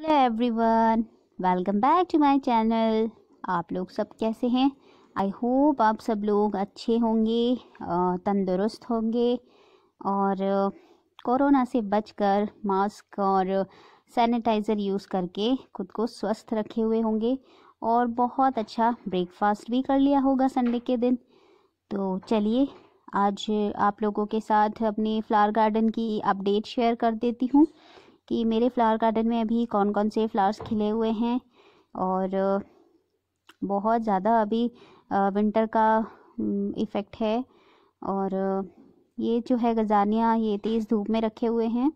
hello everyone welcome back to my channel आप लोग सब कैसे हैं आई होप आप सब लोग अच्छे होंगे तंदुरुस्त होंगे और कोरोना से बचकर मास्क और सैनिटाइज़र यूज़ करके खुद को स्वस्थ रखे हुए होंगे और बहुत अच्छा ब्रेकफास्ट भी कर लिया होगा संडे के दिन तो चलिए आज आप लोगों के साथ अपने फ्लावर गार्डन की अपडेट शेयर कर देती हूँ कि मेरे फ्लावर गार्डन में अभी कौन कौन से फ्लावर्स खिले हुए हैं और बहुत ज़्यादा अभी विंटर का इफ़ेक्ट है और ये जो है गजानिया ये तेज़ धूप में रखे हुए हैं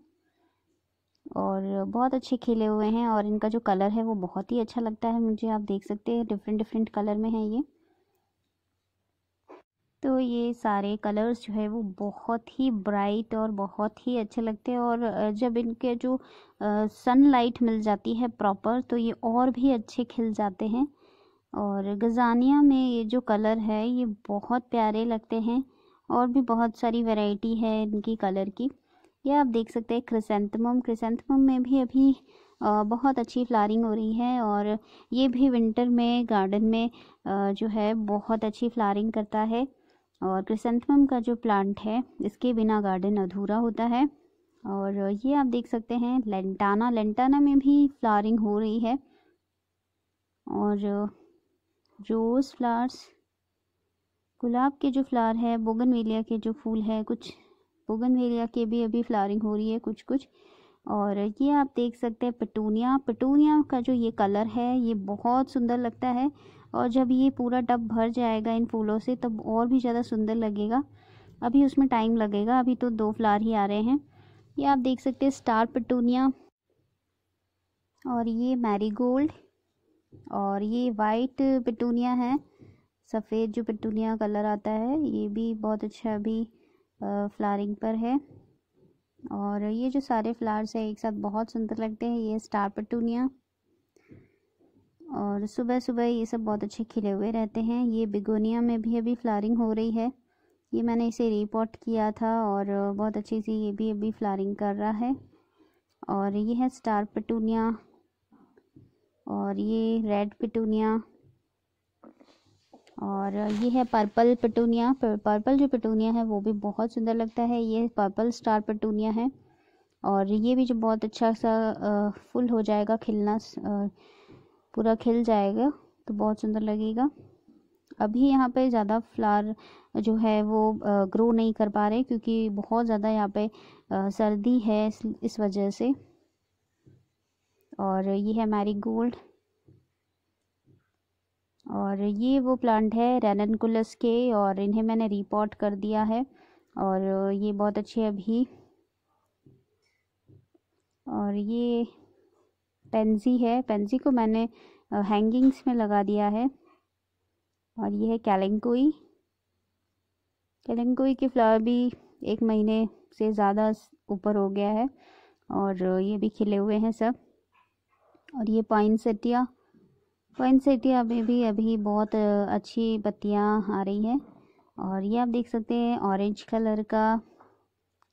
और बहुत अच्छे खिले हुए हैं और इनका जो कलर है वो बहुत ही अच्छा लगता है मुझे आप देख सकते हैं डिफरेंट डिफरेंट कलर में है ये तो ये सारे कलर्स जो है वो बहुत ही ब्राइट और बहुत ही अच्छे लगते हैं और जब इनके जो सनलाइट मिल जाती है प्रॉपर तो ये और भी अच्छे खिल जाते हैं और गजानिया में ये जो कलर है ये बहुत प्यारे लगते हैं और भी बहुत सारी वैरायटी है इनकी कलर की यह आप देख सकते हैं क्रिसेंथमम क्रिसेंथमम में भी अभी बहुत अच्छी फ्लारिंग हो रही है और ये भी विंटर में गार्डन में जो है बहुत अच्छी फ्लारिंग करता है और क्रिसेंथमम का जो प्लांट है इसके बिना गार्डन अधूरा होता है और ये आप देख सकते हैं लेंटाना लेंटाना में भी फ्लावरिंग हो रही है और रोज़ फ्लावर्स गुलाब के जो फ्लावर है बोगनवेलिया के जो फूल है कुछ बोगनवेलिया के भी अभी फ्लावरिंग हो रही है कुछ कुछ और ये आप देख सकते हैं पटूनिया पटूनिया का जो ये कलर है ये बहुत सुंदर लगता है और जब ये पूरा टब भर जाएगा इन फूलों से तब और भी ज़्यादा सुंदर लगेगा अभी उसमें टाइम लगेगा अभी तो दो फ्लार ही आ रहे हैं ये आप देख सकते हैं स्टार पटूनिया और ये मैरीगोल्ड और ये वाइट पटूनिया है सफ़ेद जो पटूनिया कलर आता है ये भी बहुत अच्छा अभी फ्लारिंग पर है और ये जो सारे फ्लावर्स हैं एक साथ बहुत सुंदर लगते हैं ये स्टार पटूनिया और सुबह सुबह ये सब बहुत अच्छे खिले हुए रहते हैं ये बिगोनिया में भी अभी फ्लारिंग हो रही है ये मैंने इसे रिपोर्ट किया था और बहुत अच्छी सी ये भी अभी फ्लारिंग कर रहा है और ये है स्टार पटूनिया और ये रेड पटूनिया और ये है पर्पल पटूनिया पर्पल जो पटूनिया है वो भी बहुत सुंदर लगता है ये पर्पल स्टार पटूनिया है और ये भी जो बहुत अच्छा सा फुल हो जाएगा खिलना पूरा खिल जाएगा तो बहुत सुंदर लगेगा अभी यहाँ पे ज़्यादा फ्लावर जो है वो ग्रो नहीं कर पा रहे क्योंकि बहुत ज़्यादा यहाँ पे सर्दी है इस वजह से और ये है मैरी गोल्ड और ये वो प्लांट है रेननकुलस के और इन्हें मैंने रिपोर्ट कर दिया है और ये बहुत अच्छे अभी और ये पेंजी है पेंजी को मैंने हैंगिंग्स में लगा दिया है और ये है कैलेंकोई कैलेंकोई के फ्लावर भी एक महीने से ज़्यादा ऊपर हो गया है और ये भी खिले हुए हैं सब और ये पाइन सेटिया पाइन सेटिया में भी अभी बहुत अच्छी पत्तियाँ आ रही हैं और ये आप देख सकते हैं ऑरेंज कलर का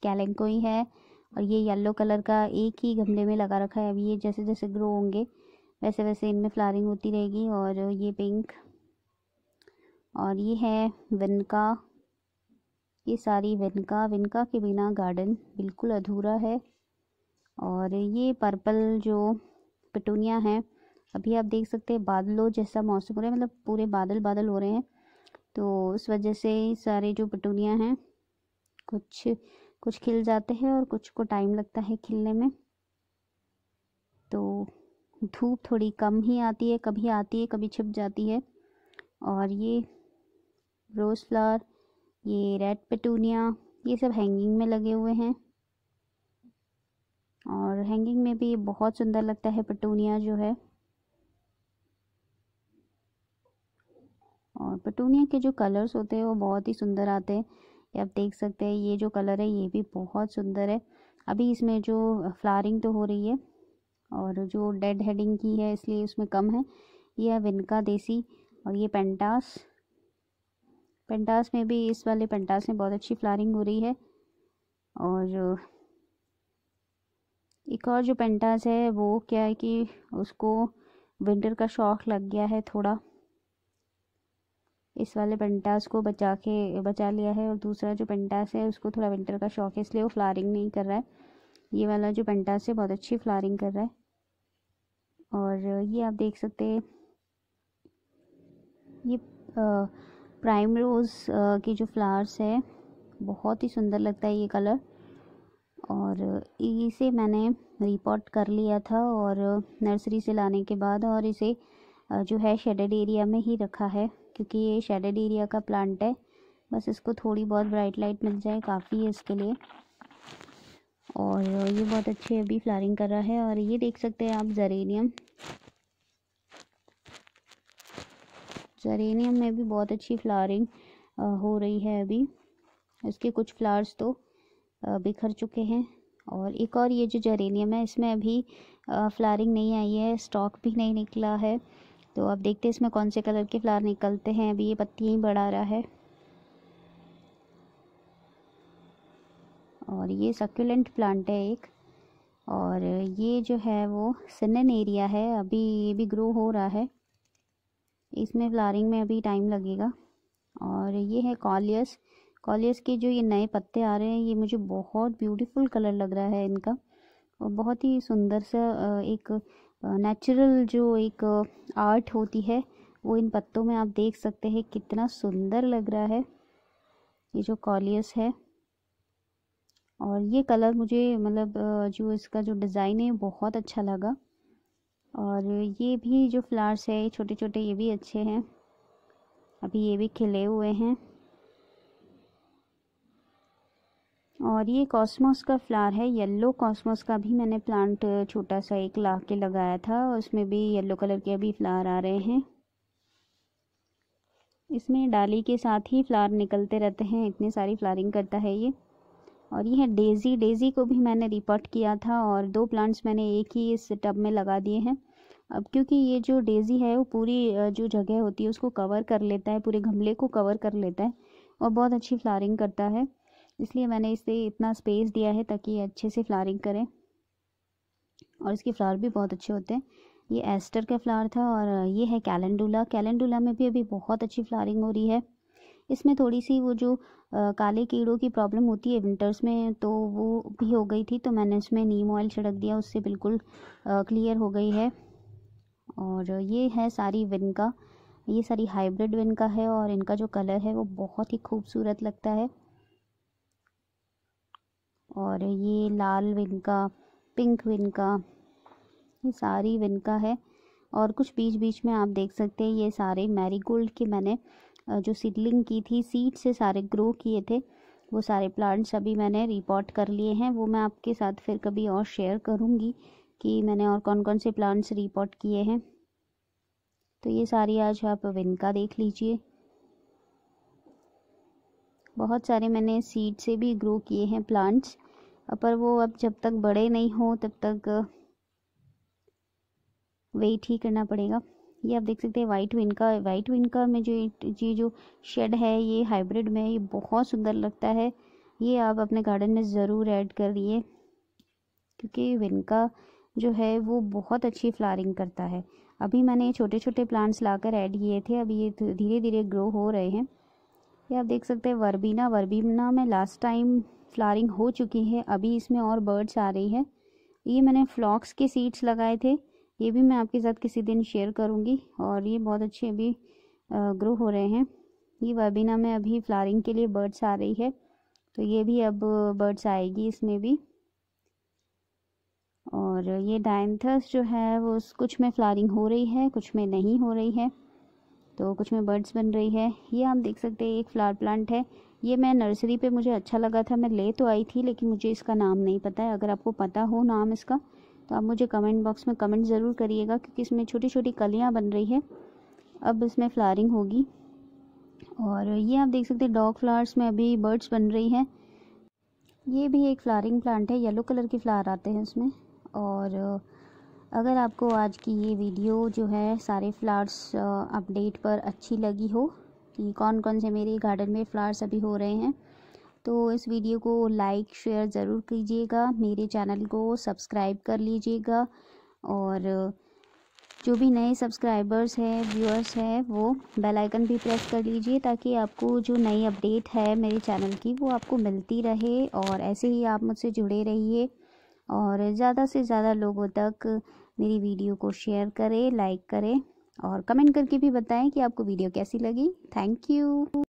कैलेंकोई है और ये येलो कलर का एक ही गमले में लगा रखा है अभी ये जैसे जैसे ग्रो होंगे वैसे वैसे इनमें फ्लारिंग होती रहेगी और ये पिंक और ये है विनका ये सारी विनका विनका के बिना गार्डन बिल्कुल अधूरा है और ये पर्पल जो पिटूनिया है अभी आप देख सकते हैं बादलों जैसा मौसम हो रहा है मतलब पूरे बादल बादल हो रहे हैं तो उस वजह से सारे जो पटूनिया हैं कुछ कुछ खिल जाते हैं और कुछ को टाइम लगता है खिलने में तो धूप थोड़ी कम ही आती है कभी आती है कभी छिप जाती है और ये रोज़ फ्लावर ये रेड पेटूनिया ये सब हैंगिंग में लगे हुए हैं और हैंगिंग में भी बहुत सुंदर लगता है पेटूनिया जो है और पेटूनिया के जो कलर्स होते हैं वो बहुत ही सुंदर आते हैं ये आप देख सकते हैं ये जो कलर है ये भी बहुत सुंदर है अभी इसमें जो फ्लारिंग तो हो रही है और जो डेड हेडिंग की है इसलिए उसमें कम है ये है विनका देसी और ये पेंटास पेंटास में भी इस वाले पेंटास में बहुत अच्छी फ्लारिंग हो रही है और एक और जो पेंटास है वो क्या है कि उसको विंटर का शौक़ लग गया है थोड़ा इस वाले पेंटास को बचा के बचा लिया है और दूसरा जो पेंटास है उसको थोड़ा विंटर का शौक है इसलिए वो फ्लारिंग नहीं कर रहा है ये वाला जो पेंटास है बहुत अच्छी फ्लारिंग कर रहा है और ये आप देख सकते हैं ये प्राइम रोज़ के जो फ्लावर्स है बहुत ही सुंदर लगता है ये कलर और इसे मैंने रिपोर्ट कर लिया था और नर्सरी से लाने के बाद और इसे जो है शेडेड एरिया में ही रखा है क्योंकि ये शेडेड एरिया का प्लांट है बस इसको थोड़ी बहुत ब्राइट लाइट मिल जाए काफ़ी है इसके लिए और ये बहुत अच्छे अभी फ्लारिंग कर रहा है और ये देख सकते हैं आप जरेनियम जरेनियम में भी बहुत अच्छी फ्लारिंग हो रही है अभी इसके कुछ फ्लावर्स तो बिखर चुके हैं और एक और ये जो जरेनियम है इसमें अभी फ्लारिंग नहीं आई है स्टॉक भी नहीं निकला है तो आप देखते हैं इसमें कौन से कलर के फ्लावर निकलते हैं अभी ये पत्ती ही बढ़ा रहा है और ये सक्यूलेंट प्लांट है एक और ये जो है वो सनन एरिया है अभी ये भी ग्रो हो रहा है इसमें फ्लारिंग में अभी टाइम लगेगा और ये है कॉलियस कॉलियस के जो ये नए पत्ते आ रहे हैं ये मुझे बहुत ब्यूटीफुल कलर लग रहा है इनका और बहुत ही सुंदर सा एक नेचुरल जो एक आर्ट होती है वो इन पत्तों में आप देख सकते हैं कितना सुंदर लग रहा है ये जो कॉलियस है और ये कलर मुझे मतलब जो इसका जो डिज़ाइन है बहुत अच्छा लगा और ये भी जो फ्लावर्स है छोटे छोटे ये भी अच्छे हैं अभी ये भी खिले हुए हैं और ये कॉस्मोस का फ्लावर है येलो कॉस्मोस का भी मैंने प्लांट छोटा सा एक ला के लगाया था उसमें भी येलो कलर के अभी फ्लावर आ रहे हैं इसमें डाली के साथ ही फ्लावर निकलते रहते हैं इतनी सारी फ्लावरिंग करता है ये और ये है डेज़ी डेज़ी को भी मैंने रिपोर्ट किया था और दो प्लांट्स मैंने एक ही इस टब में लगा दिए हैं अब क्योंकि ये जो डेज़ी है वो पूरी जो जगह होती है उसको कवर कर लेता है पूरे गमले को कवर कर लेता है और बहुत अच्छी फ्लारिंग करता है इसलिए मैंने इसे इतना स्पेस दिया है ताकि ये अच्छे से फ्लारिंग करें और इसके फ्लावर भी बहुत अच्छे होते हैं ये एस्टर का फ्लावर था और ये है कैलेंडुला कैलेंडुला में भी अभी बहुत अच्छी फ्लारिंग हो रही है इसमें थोड़ी सी वो जो काले कीड़ों की प्रॉब्लम होती है विंटर्स में तो वो भी हो गई थी तो मैंने इसमें नीम ऑयल छिड़क दिया उससे बिल्कुल क्लियर हो गई है और ये है सारी विन का ये सारी हाइब्रिड विन का है और इनका जो कलर है वो बहुत ही खूबसूरत लगता है और ये लाल विनका पिंक विनका ये सारी विनका है और कुछ बीच बीच में आप देख सकते हैं ये सारे मैरीगोल्ड के मैंने जो सीडलिंग की थी सीड से सारे ग्रो किए थे वो सारे प्लांट्स अभी मैंने रिपोर्ट कर लिए हैं वो मैं आपके साथ फिर कभी और शेयर करूँगी कि मैंने और कौन कौन से प्लांट्स रिपोर्ट किए हैं तो ये सारी आज आप विनका देख लीजिए बहुत सारे मैंने सीड से भी ग्रो किए हैं प्लांट्स पर वो अब जब तक बड़े नहीं हो तब तक वेट ही करना पड़ेगा ये आप देख सकते हैं white vinca white vinca में जो ये जो शेड है ये हाइब्रिड में ये बहुत सुंदर लगता है ये आप अपने गार्डन में ज़रूर ऐड करिए क्योंकि विनका जो है वो बहुत अच्छी फ्लारिंग करता है अभी मैंने छोटे छोटे प्लांट्स लाकर ऐड किए थे अब ये धीरे धीरे ग्रो हो रहे हैं ये आप देख सकते हैं वर्बीना वर्बीना में लास्ट टाइम फ्लारिंग हो चुकी है अभी इसमें और बर्ड्स आ रही है ये मैंने फ्लॉक्स के सीड्स लगाए थे ये भी मैं आपके साथ किसी दिन शेयर करूँगी और ये बहुत अच्छे अभी ग्रो हो रहे हैं ये वर्बीना में अभी फ्लारिंग के लिए बर्ड्स आ रही है तो ये भी अब बर्ड्स आएगी इसमें भी और ये डायंथस जो है वो कुछ में फ्लारिंग हो रही है कुछ में नहीं हो रही है तो कुछ में बर्ड्स बन रही है ये आप देख सकते हैं एक फ्लावर प्लांट है ये मैं नर्सरी पे मुझे अच्छा लगा था मैं ले तो आई थी लेकिन मुझे इसका नाम नहीं पता है अगर आपको पता हो नाम इसका तो आप मुझे कमेंट बॉक्स में कमेंट ज़रूर करिएगा क्योंकि इसमें छोटी छोटी कलियाँ बन रही है अब इसमें फ्लारिंग होगी और ये आप देख सकते हैं डॉग फ्लावर्स में अभी बर्ड्स बन रही हैं ये भी एक फ्लारिंग प्लांट है येलो कलर के फ्लावर आते हैं उसमें और अगर आपको आज की ये वीडियो जो है सारे फ्लावर्स अपडेट पर अच्छी लगी हो कि कौन कौन से मेरे गार्डन में फ्लावर्स अभी हो रहे हैं तो इस वीडियो को लाइक शेयर ज़रूर कीजिएगा मेरे चैनल को सब्सक्राइब कर लीजिएगा और जो भी नए सब्सक्राइबर्स हैं व्यूअर्स हैं वो बेल आइकन भी प्रेस कर लीजिए ताकि आपको जो नई अपडेट है मेरे चैनल की वो आपको मिलती रहे और ऐसे ही आप मुझसे जुड़े रहिए और ज़्यादा से ज़्यादा लोगों तक मेरी वीडियो को शेयर करें लाइक करें और कमेंट करके भी बताएं कि आपको वीडियो कैसी लगी थैंक यू